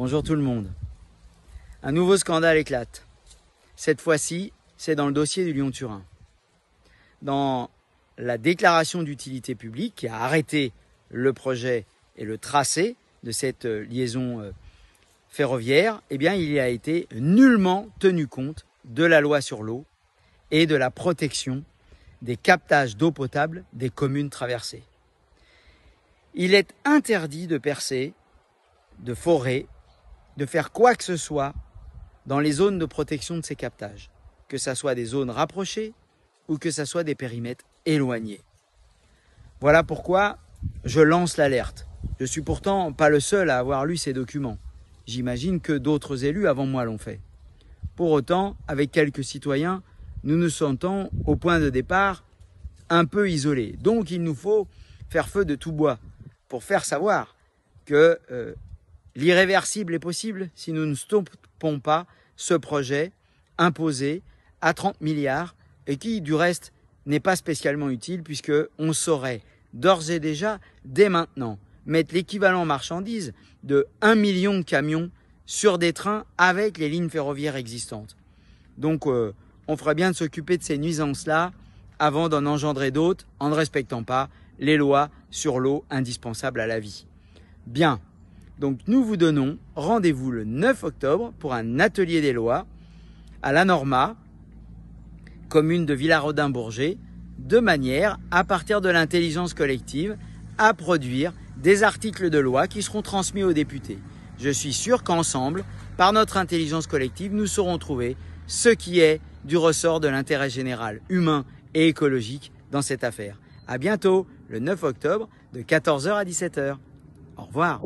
Bonjour tout le monde. Un nouveau scandale éclate. Cette fois-ci, c'est dans le dossier du Lyon-Turin. Dans la déclaration d'utilité publique qui a arrêté le projet et le tracé de cette euh, liaison euh, ferroviaire, eh bien, il y a été nullement tenu compte de la loi sur l'eau et de la protection des captages d'eau potable des communes traversées. Il est interdit de percer, de forer de faire quoi que ce soit dans les zones de protection de ces captages, que ce soit des zones rapprochées ou que ce soit des périmètres éloignés. Voilà pourquoi je lance l'alerte. Je suis pourtant pas le seul à avoir lu ces documents. J'imagine que d'autres élus avant moi l'ont fait. Pour autant, avec quelques citoyens, nous nous sentons au point de départ un peu isolés. Donc il nous faut faire feu de tout bois pour faire savoir que euh, L'irréversible est possible si nous ne stoppons pas ce projet imposé à 30 milliards et qui, du reste, n'est pas spécialement utile puisque on saurait d'ores et déjà, dès maintenant, mettre l'équivalent marchandise de 1 million de camions sur des trains avec les lignes ferroviaires existantes. Donc, euh, on ferait bien de s'occuper de ces nuisances-là avant d'en engendrer d'autres en ne respectant pas les lois sur l'eau indispensable à la vie. Bien, donc nous vous donnons rendez-vous le 9 octobre pour un atelier des lois à la Norma, commune de Villarodin-Bourget, de manière, à partir de l'intelligence collective, à produire des articles de loi qui seront transmis aux députés. Je suis sûr qu'ensemble, par notre intelligence collective, nous saurons trouver ce qui est du ressort de l'intérêt général humain et écologique dans cette affaire. À bientôt, le 9 octobre, de 14h à 17h. Au revoir.